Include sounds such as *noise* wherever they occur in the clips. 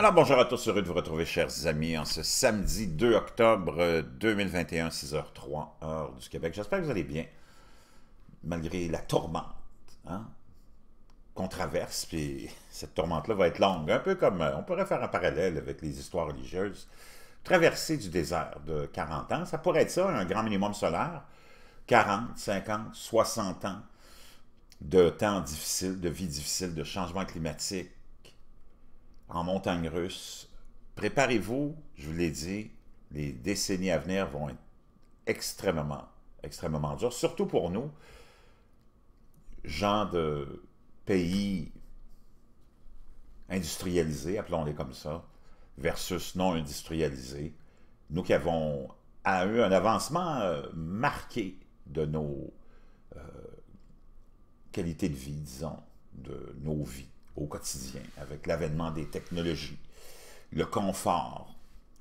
Alors bonjour à tous, heureux de vous retrouver chers amis en ce samedi 2 octobre 2021, euh, 6h03 heure du Québec. J'espère que vous allez bien, malgré la tourmente hein, qu'on traverse, puis cette tourmente-là va être longue, un peu comme, euh, on pourrait faire un parallèle avec les histoires religieuses, traversée du désert de 40 ans, ça pourrait être ça, un grand minimum solaire, 40, 50, 60 ans de temps difficile, de vie difficile, de changement climatique, en montagne russe. Préparez-vous, je vous l'ai dit, les décennies à venir vont être extrêmement, extrêmement dures, surtout pour nous, gens de pays industrialisés, appelons-les comme ça, versus non industrialisés. Nous qui avons eu un avancement euh, marqué de nos euh, qualités de vie, disons, de nos vies au quotidien avec l'avènement des technologies, le confort,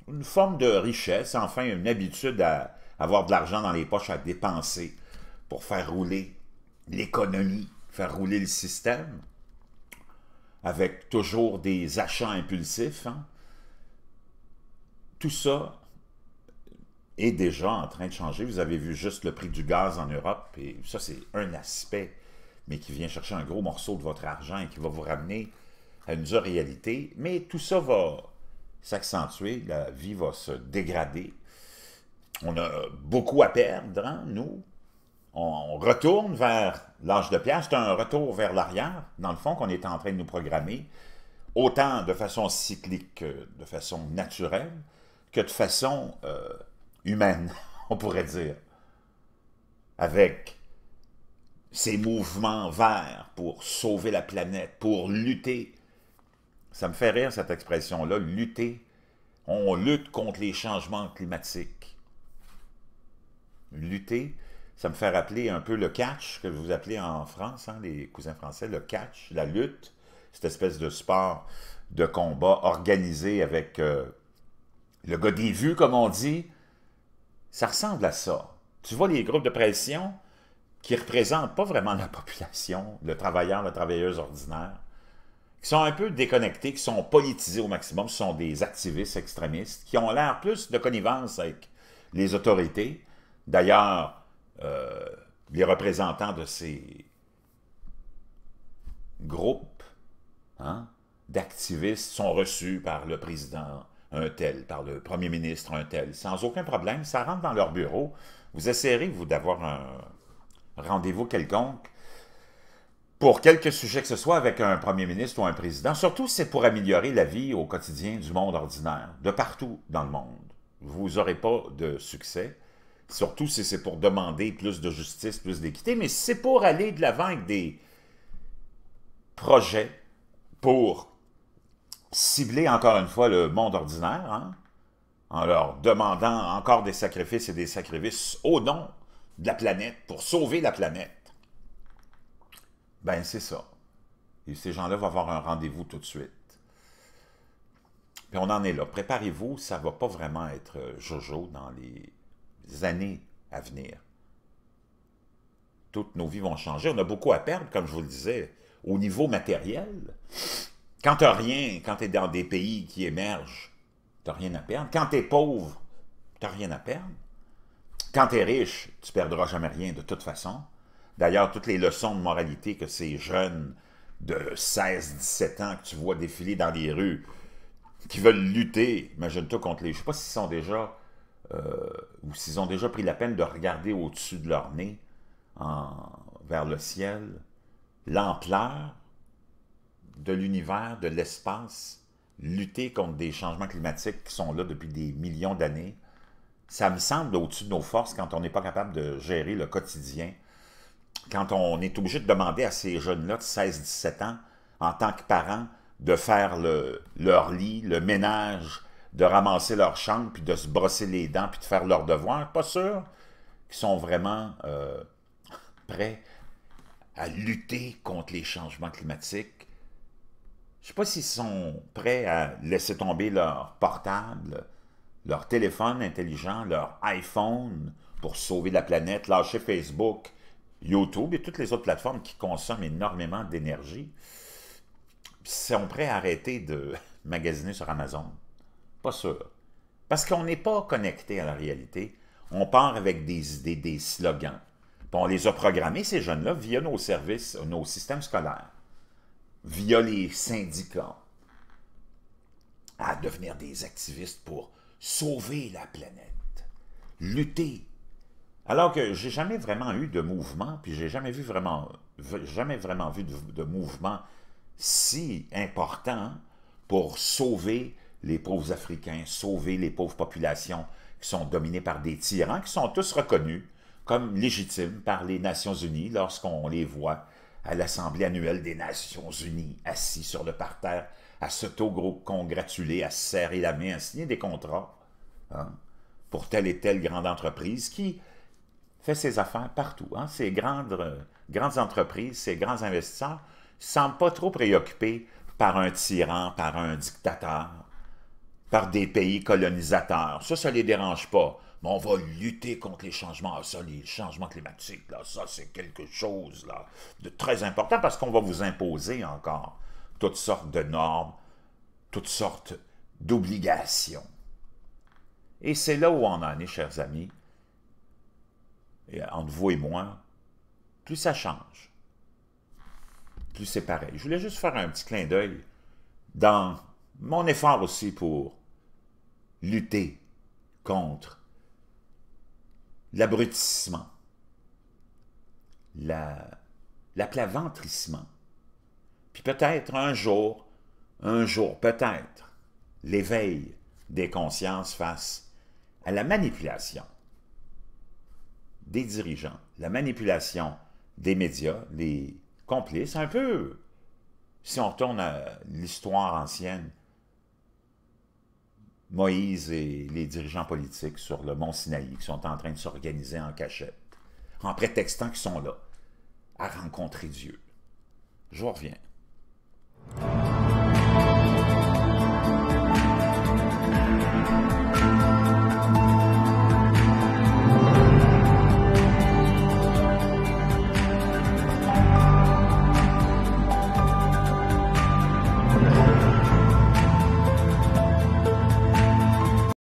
une forme de richesse, enfin une habitude à avoir de l'argent dans les poches à dépenser pour faire rouler l'économie, faire rouler le système, avec toujours des achats impulsifs. Hein. Tout ça est déjà en train de changer. Vous avez vu juste le prix du gaz en Europe, et ça c'est un aspect mais qui vient chercher un gros morceau de votre argent et qui va vous ramener à une dure réalité. Mais tout ça va s'accentuer, la vie va se dégrader. On a beaucoup à perdre, hein, nous. On retourne vers l'âge de pierre, c'est un retour vers l'arrière, dans le fond, qu'on est en train de nous programmer, autant de façon cyclique de façon naturelle, que de façon euh, humaine, *laughs* on pourrait dire, avec ces mouvements verts pour sauver la planète, pour lutter. Ça me fait rire cette expression-là, lutter. On lutte contre les changements climatiques. Lutter, ça me fait rappeler un peu le catch, que vous appelez en France, hein, les cousins français, le catch, la lutte, cette espèce de sport de combat organisé avec euh, le gars des vues, comme on dit. Ça ressemble à ça. Tu vois les groupes de pression, qui ne représentent pas vraiment la population, le travailleur, la travailleuse ordinaire, qui sont un peu déconnectés, qui sont politisés au maximum, ce sont des activistes extrémistes, qui ont l'air plus de connivence avec les autorités. D'ailleurs, euh, les représentants de ces groupes hein, d'activistes sont reçus par le président un tel, par le premier ministre un tel, sans aucun problème, ça rentre dans leur bureau. Vous essayerez, vous, d'avoir un, rendez-vous quelconque pour quelque sujet que ce soit avec un premier ministre ou un président. Surtout, c'est pour améliorer la vie au quotidien du monde ordinaire, de partout dans le monde. Vous n'aurez pas de succès, surtout si c'est pour demander plus de justice, plus d'équité, mais c'est pour aller de l'avant avec des projets pour cibler encore une fois le monde ordinaire, hein, en leur demandant encore des sacrifices et des sacrifices au nom de la planète, pour sauver la planète, ben c'est ça. Et ces gens-là vont avoir un rendez-vous tout de suite. Puis on en est là. Préparez-vous, ça ne va pas vraiment être euh, jojo dans les années à venir. Toutes nos vies vont changer. On a beaucoup à perdre, comme je vous le disais, au niveau matériel. Quand tu rien, quand tu es dans des pays qui émergent, tu rien à perdre. Quand tu es pauvre, tu rien à perdre. Quand tu es riche, tu perdras jamais rien de toute façon. D'ailleurs, toutes les leçons de moralité que ces jeunes de 16-17 ans que tu vois défiler dans les rues, qui veulent lutter, imagine-toi, contre les... Je ne sais pas s'ils sont déjà... Euh, ou s'ils ont déjà pris la peine de regarder au-dessus de leur nez, en, vers le ciel, l'ampleur de l'univers, de l'espace, lutter contre des changements climatiques qui sont là depuis des millions d'années, ça me semble au-dessus de nos forces quand on n'est pas capable de gérer le quotidien, quand on est obligé de demander à ces jeunes-là de 16-17 ans, en tant que parents, de faire leur lit, le ménage, de ramasser leur chambre, puis de se brosser les dents, puis de faire leurs devoirs, pas sûr qu'ils sont vraiment euh, prêts à lutter contre les changements climatiques. Je ne sais pas s'ils sont prêts à laisser tomber leur portable, leur téléphone intelligent, leur iPhone pour sauver la planète, lâcher Facebook, YouTube et toutes les autres plateformes qui consomment énormément d'énergie sont prêts à arrêter de *laughs* magasiner sur Amazon. Pas sûr. Parce qu'on n'est pas connecté à la réalité. On part avec des idées, des slogans. on les a programmés, ces jeunes-là, via nos services, nos systèmes scolaires, via les syndicats, à devenir des activistes pour sauver la planète, lutter. Alors que j'ai jamais vraiment eu de mouvement, puis j'ai jamais vu vraiment, jamais vraiment vu de, de mouvement si important pour sauver les pauvres Africains, sauver les pauvres populations qui sont dominées par des tyrans qui sont tous reconnus comme légitimes par les Nations Unies lorsqu'on les voit à l'Assemblée annuelle des Nations Unies assis sur le parterre à s'auto-congratuler, à se serrer la main, à signer des contrats hein, pour telle et telle grande entreprise qui fait ses affaires partout. Hein. Ces grandes, euh, grandes entreprises, ces grands investisseurs ne semblent pas trop préoccupés par un tyran, par un dictateur, par des pays colonisateurs. Ça, ça ne les dérange pas. Mais on va lutter contre les changements. Ah, ça, les changements climatiques, là, ça, c'est quelque chose là, de très important parce qu'on va vous imposer encore toutes sortes de normes, toutes sortes d'obligations. Et c'est là où on en est, chers amis, et entre vous et moi, plus ça change, plus c'est pareil. Je voulais juste faire un petit clin d'œil dans mon effort aussi pour lutter contre l'abrutissement, plaventrissement. Puis peut-être un jour, un jour peut-être, l'éveil des consciences face à la manipulation des dirigeants, la manipulation des médias, les complices, un peu, si on retourne à l'histoire ancienne, Moïse et les dirigeants politiques sur le mont Sinaï qui sont en train de s'organiser en cachette, en prétextant qu'ils sont là, à rencontrer Dieu. Je reviens. you